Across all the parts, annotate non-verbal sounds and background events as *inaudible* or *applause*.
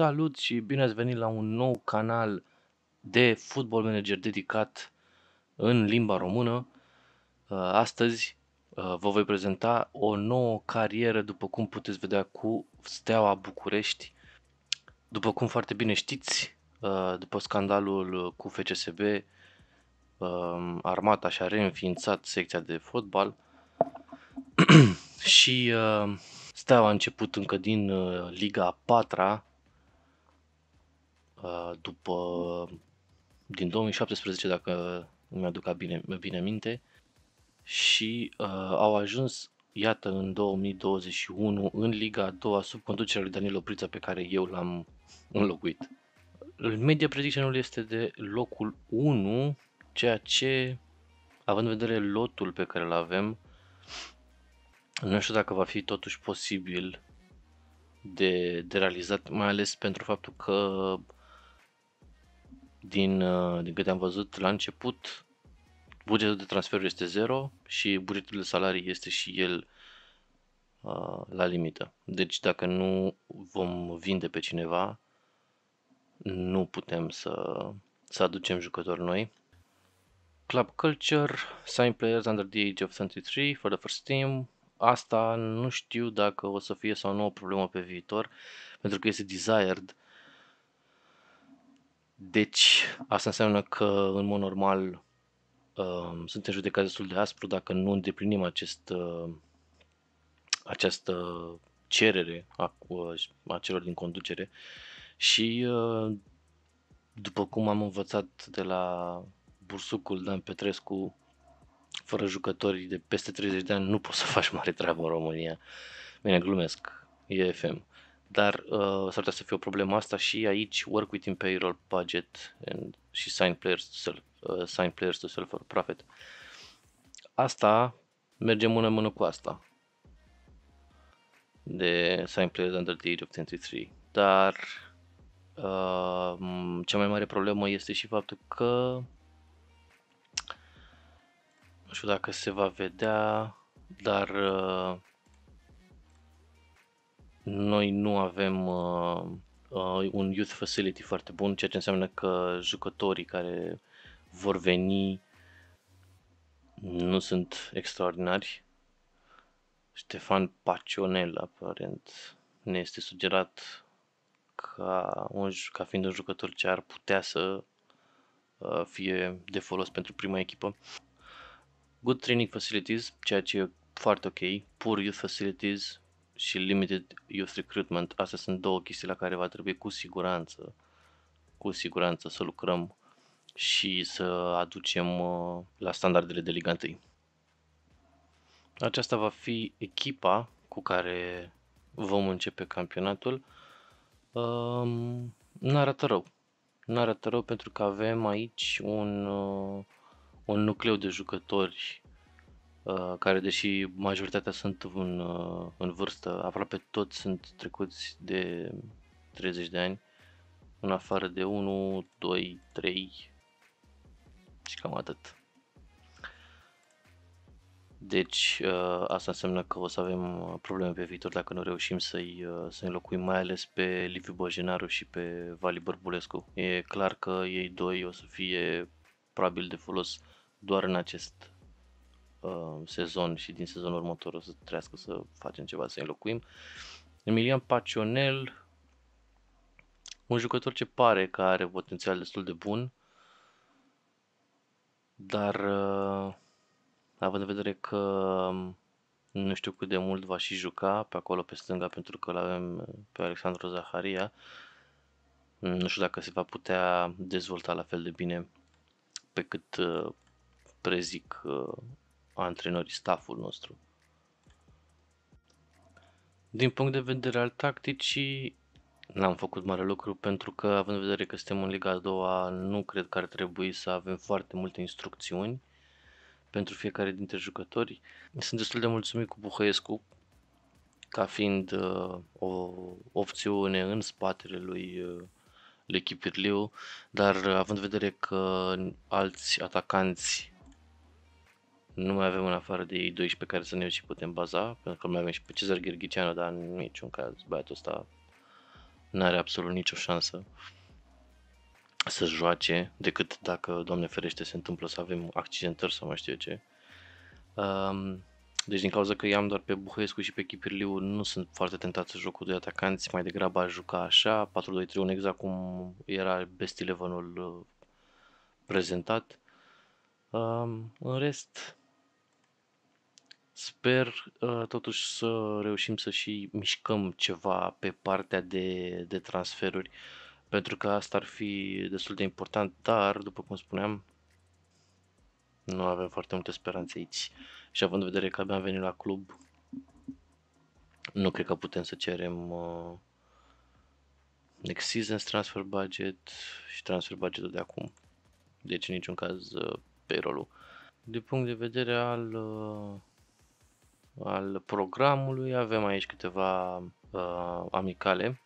Salut și bine ați venit la un nou canal de Football Manager dedicat în limba română. Uh, astăzi uh, vă voi prezenta o nouă carieră, după cum puteți vedea, cu Steaua București. După cum foarte bine știți, uh, după scandalul cu FCSB, um, Armata și-a reînființat secția de fotbal *clears throat* și Steaua a început încă din Liga a 4 Uh, după, din 2017, dacă îmi aduc bine, bine minte, și uh, au ajuns, iată, în 2021, în Liga a doua, sub conducerea lui Danilo Prița, pe care eu l-am înlocuit. Media prediction este de locul 1, ceea ce, având în vedere lotul pe care îl avem, nu știu dacă va fi totuși posibil de, de realizat, mai ales pentru faptul că din, uh, din câte am văzut la început, bugetul de transferuri este zero și bugetul de salarii este și el uh, la limită. Deci dacă nu vom vinde pe cineva, nu putem să, să aducem jucători noi. Club Culture, sign players under the age of 23 for the first team. Asta nu știu dacă o să fie sau nu o problemă pe viitor, pentru că este desired deci, asta înseamnă că, în mod normal, uh, suntem judecați destul de aspru dacă nu îndeplinim acest, uh, această cerere a, uh, a celor din conducere și, uh, după cum am învățat de la bursucul Dan Petrescu, fără jucătorii de peste 30 de ani nu poți să faci mare treabă în România. Bine, glumesc, e FM dar uh, s-ar putea să fie o problemă asta și aici work within payroll budget and, și sign players, to sell, uh, sign players to sell for profit. Asta merge mână-mână cu asta de sign players under the age of 23, dar uh, cea mai mare problemă este și faptul că nu știu dacă se va vedea, dar uh, noi nu avem uh, uh, un youth facility foarte bun, ceea ce înseamnă că jucătorii care vor veni nu sunt extraordinari. Ștefan Pacionel, aparent, ne este sugerat ca, un, ca fiind un jucător ce ar putea să uh, fie de folos pentru prima echipă. Good training facilities, ceea ce e foarte ok. Poor youth facilities, și limited youth recruitment, astea sunt două chestii la care va trebui cu siguranță, cu siguranță să lucrăm și să aducem uh, la standardele de Liga 1. Aceasta va fi echipa cu care vom începe campionatul. Um, nu arată rău. Nu arată rău pentru că avem aici un, uh, un nucleu de jucători Uh, care deși majoritatea sunt în, uh, în vârstă, aproape toți sunt trecuți de 30 de ani, în afară de 1, 2, 3 și cam atât. Deci uh, asta înseamnă că o să avem probleme pe viitor dacă nu reușim să-i, să înlocuim mai ales pe Liviu Băjenaru și pe Vali Bărbulescu. E clar că ei doi o să fie probabil de folos doar în acest uh, sezon și din sezonul următor o să trească să facem ceva, să înlocuim. Emilian Pacionel, un jucător ce pare că are potențial destul de bun, dar uh, având în vedere că um, nu știu cât de mult va și juca pe acolo pe stânga pentru că îl avem pe Alexandru Zaharia, mm, nu știu dacă se va putea dezvolta la fel de bine pe cât uh, prezic uh, antrenorii, stafful nostru. Din punct de vedere al tacticii, n-am făcut mare lucru pentru că, având în vedere că suntem în Liga a doua, nu cred că ar trebui să avem foarte multe instrucțiuni pentru fiecare dintre jucători. Sunt destul de mulțumit cu Buhăiescu ca fiind uh, o opțiune în spatele lui, uh, lui dar uh, având în vedere că alți atacanți nu mai avem în afară de ei 12 pe care să ne și putem baza, pentru că mai avem și pe Cezar Gherghiceanu, dar în niciun caz băiatul ăsta nu are absolut nicio șansă să joace, decât dacă, Doamne ferește, se întâmplă să avem accidentări sau mai știu eu ce. Um, deci din cauza că i-am doar pe Buhescu și pe Chipirliu, nu sunt foarte tentat să joc cu doi atacanți, mai degrabă a juca așa, 4-2-3-1 exact cum era bestilevanul uh, prezentat. Um, în rest, sper uh, totuși să reușim să și mișcăm ceva pe partea de, de transferuri, pentru că asta ar fi destul de important, dar, după cum spuneam, nu avem foarte multe speranțe aici. Și având în vedere că abia am venit la club, nu cred că putem să cerem uh, next season's transfer budget și transfer budgetul de acum. Deci în niciun caz uh, payroll-ul. Din punct de vedere al uh, al programului. Avem aici câteva uh, amicale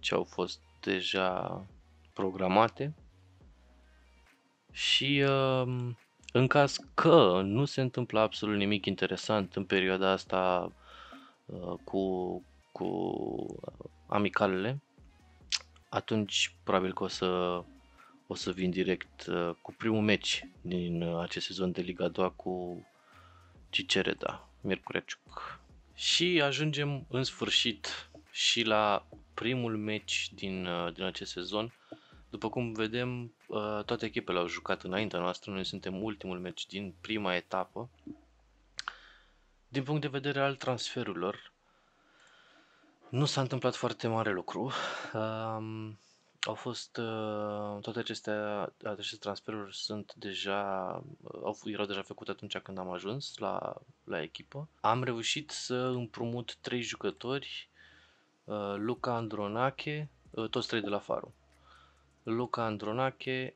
ce au fost deja programate și uh, în caz că nu se întâmplă absolut nimic interesant în perioada asta uh, cu, cu amicalele, atunci probabil că o să, o să vin direct uh, cu primul meci din acest sezon de Liga 2 cu Cicereda. Mircureciuc. Și ajungem în sfârșit și la primul meci din, uh, din acest sezon. După cum vedem, uh, toate echipele au jucat înaintea noastră, noi suntem ultimul meci din prima etapă. Din punct de vedere al transferurilor, nu s-a întâmplat foarte mare lucru. Um, au fost uh, toate aceste, aceste transferuri sunt deja, au, erau deja făcute atunci când am ajuns la, la echipă. Am reușit să împrumut trei jucători, uh, Luca Andronache, uh, toți trei de la Faro. Luca Andronache,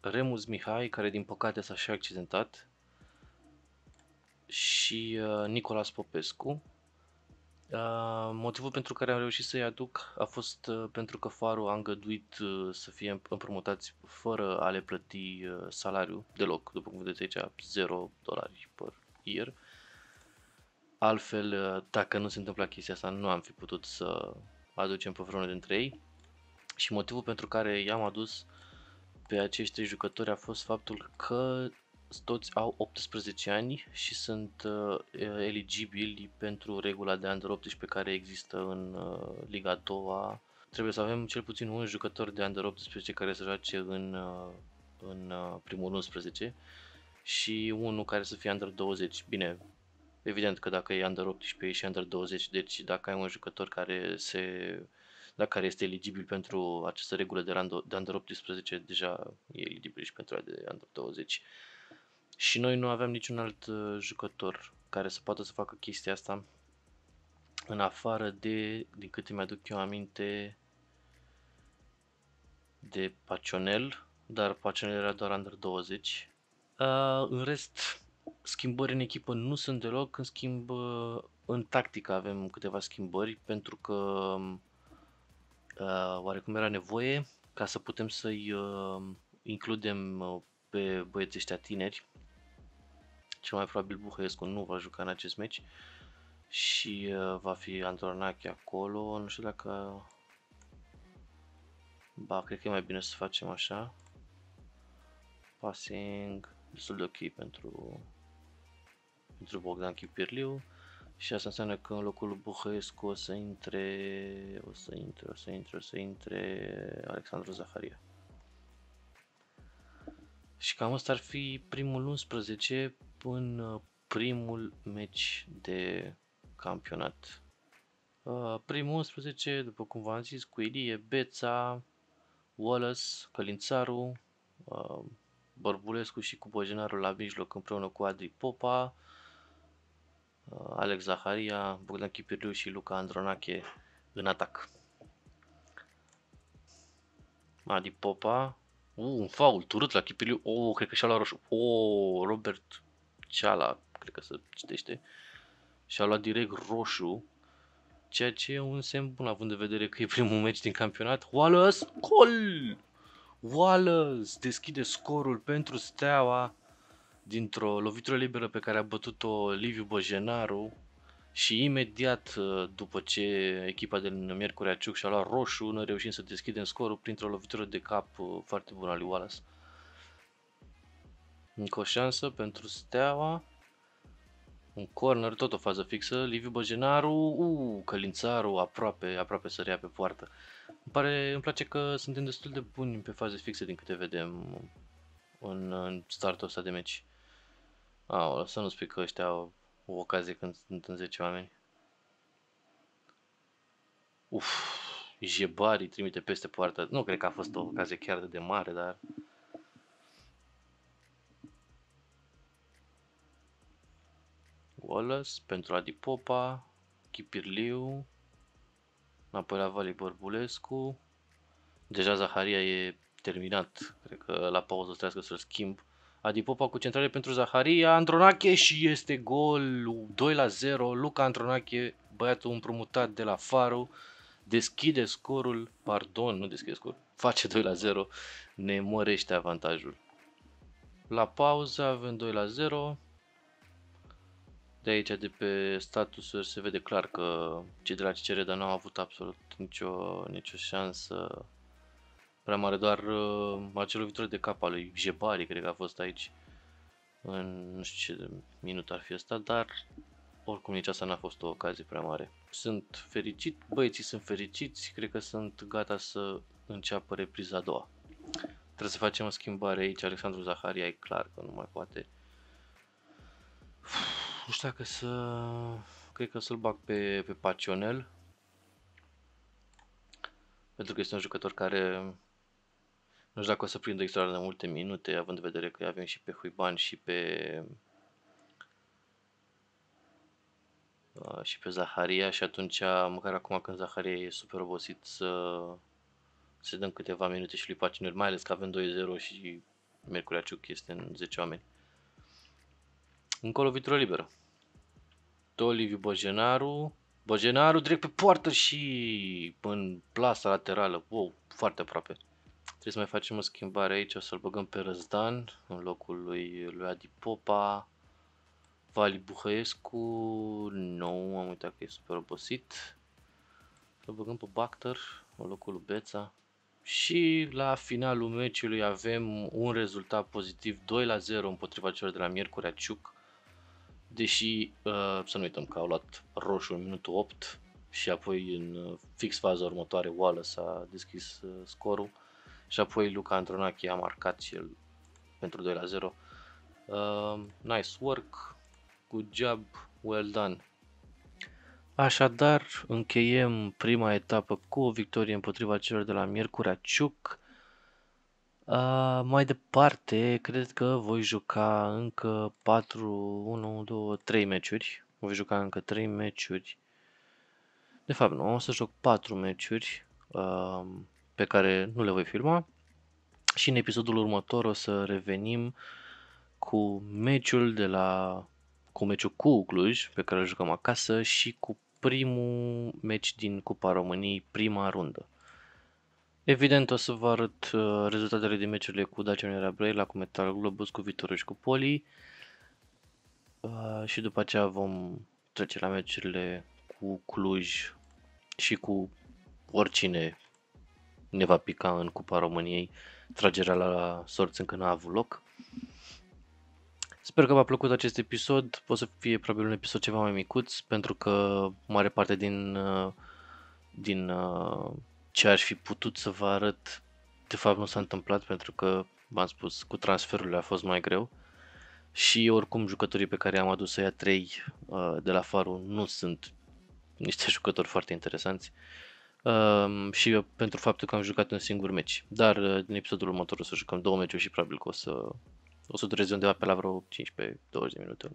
Remus Mihai, care din păcate s-a și accidentat, și uh, Nicolas Popescu, Motivul pentru care am reușit să-i aduc a fost pentru că farul a îngăduit să fie împrumutați fără a le plăti salariu deloc, după cum vedeți aici, 0 dolari per year. Altfel, dacă nu se întâmpla chestia asta, nu am fi putut să aducem pe vreunul dintre ei. Și motivul pentru care i-am adus pe acești trei jucători a fost faptul că toți au 18 ani și sunt uh, eligibili pentru regula de under 18 care există în uh, Liga 2 Trebuie să avem cel puțin un jucător de under 18 care să joace în, uh, în uh, primul 11 și unul care să fie under 20. Bine, evident că dacă e under 18 e și under 20, deci dacă ai un jucător care se dacă care este eligibil pentru această regulă de, rando, de under 18, deja e eligibil și pentru a de under 20. Uh, și noi nu aveam niciun alt uh, jucător care să poată să facă chestia asta în afară de, din câte mi-aduc eu aminte, de Pacionel, dar Pacionel era doar under 20. Uh, în rest, schimbări în echipă nu sunt deloc, în schimb uh, în tactică avem câteva schimbări pentru că um, uh, oarecum era nevoie ca să putem să-i uh, includem uh, pe băieții ăștia tineri cel mai probabil Buhăiescu nu va juca în acest meci și uh, va fi Antornache acolo. Nu știu dacă... Ba, cred că e mai bine să facem așa. Passing destul de ok pentru, pentru Bogdan Chipirliu. Și asta înseamnă că în locul lui Buhăescu o să intre, o să intre, o să intre, o să intre Alexandru Zaharia. Și cam asta ar fi primul 11 în uh, primul meci de campionat. Uh, primul 11, după cum v-am zis, cu Ilie, Beța, Wallace, Călințaru, uh, Bărbulescu și cu Bojenaru la mijloc împreună cu Adri Popa, Alex Zaharia, Bogdan Chipirliu și Luca Andronache în atac. Adi Popa, uh, un faul, turât la Chipirliu, oh, cred că și-a luat roșu, oh, Robert Ceala, cred că se citește, și a luat direct roșu, ceea ce e un semn bun având de vedere că e primul meci din campionat. Wallace, gol! Wallace deschide scorul pentru Steaua dintr-o lovitură liberă pe care a bătut-o Liviu Bojenaru și imediat uh, după ce echipa din Miercurea Ciuc și-a luat roșu, noi reușim să deschidem scorul printr-o lovitură de cap uh, foarte bună a lui Wallace. Încă o șansă pentru Steaua. Un corner, tot o fază fixă. Liviu Băgenaru, uh, Călințaru aproape, aproape rea pe poartă. Îmi, pare, îmi place că suntem destul de buni pe faze fixe din câte vedem în, în startul ăsta de meci. o să nu spui că ăștia au o ocazie când sunt în 10 oameni. Uf, Jebari trimite peste poartă. Nu cred că a fost o ocazie chiar de mare, dar Wallace pentru Adi Popa, Chipirliu, înapoi la Vali Bărbulescu. Deja Zaharia e terminat, cred că la pauză trebuie să-l schimb. Adi Popa cu centrale pentru Zaharia, Andronache și este gol 2 la 0, Luca Andronache, băiatul împrumutat de la Faru, deschide scorul, pardon, nu deschide scorul, face 2 la 0, ne mărește avantajul. La pauză avem 2 la 0, de aici, de pe statusuri, se vede clar că cei de la dar nu au avut absolut nicio, nicio șansă prea mare, doar uh, acel lovitură de cap al lui Jebari, cred că a fost aici în nu știu ce minut ar fi asta, dar oricum nici asta n-a fost o ocazie prea mare. Sunt fericit, băieții sunt fericiți, cred că sunt gata să înceapă repriza a doua. Trebuie să facem o schimbare aici, Alexandru Zaharia e clar că nu mai poate. Uf cu că să... Cred că să-l bag pe, pe Pacionel. Pentru că este un jucător care... Nu știu dacă o să prindă extraordinar de multe minute, având în vedere că avem și pe Huiban și pe... și pe Zaharia și atunci, măcar acum când Zaharia e super obosit să, să dăm câteva minute și lui Pacionel, mai ales că avem 2-0 și Mercurea Ciuc este în 10 oameni. Încolo vitură liberă. Oliviu Bojenaru. Bojenaru direct pe poartă și în plasa laterală. Wow, foarte aproape. Trebuie să mai facem o schimbare aici, o să-l băgăm pe Răzdan în locul lui, lui Adi Popa. Vali Buhăescu, nu, no, am uitat că e super obosit. Să băgăm pe Bacter în locul lui Beța. Și la finalul meciului avem un rezultat pozitiv 2 la 0 împotriva celor de la Miercurea Ciuc deși uh, să nu uităm că au luat roșu în minutul 8 și apoi în uh, fix faza următoare Wallace a deschis uh, scorul și apoi Luca Antronachi a marcat și el pentru 2 la 0. Uh, nice work, good job, well done. Așadar, încheiem prima etapă cu o victorie împotriva celor de la Miercurea Ciuc, Uh, mai departe, cred că voi juca încă 4, 1, 2, 3 meciuri. Voi juca încă 3 meciuri. De fapt, nu, o să joc 4 meciuri uh, pe care nu le voi filma. Și în episodul următor o să revenim cu meciul de la cu meciul cu Cluj, pe care îl jucăm acasă, și cu primul meci din Cupa României, prima rundă. Evident o să vă arăt uh, rezultatele din meciurile cu Dacia Unirea Brăila, cu Metal Globus, cu Viitorul și cu Poli. Uh, și după aceea vom trece la meciurile cu Cluj și cu oricine ne va pica în Cupa României. Tragerea la sorți încă n-a avut loc. Sper că v-a plăcut acest episod. Poate să fie probabil un episod ceva mai micuț, pentru că mare parte din, uh, din ce aș fi putut să vă arăt, de fapt nu s-a întâmplat pentru că, v-am spus, cu transferurile a fost mai greu și oricum jucătorii pe care am adus să ia 3 uh, de la Faru nu sunt niște *laughs* jucători foarte interesanți uh, și eu, pentru faptul că am jucat un singur meci, dar uh, din episodul următor o să jucăm două meciuri și probabil că o să, o să dureze undeva pe la vreo 15-20 de minute.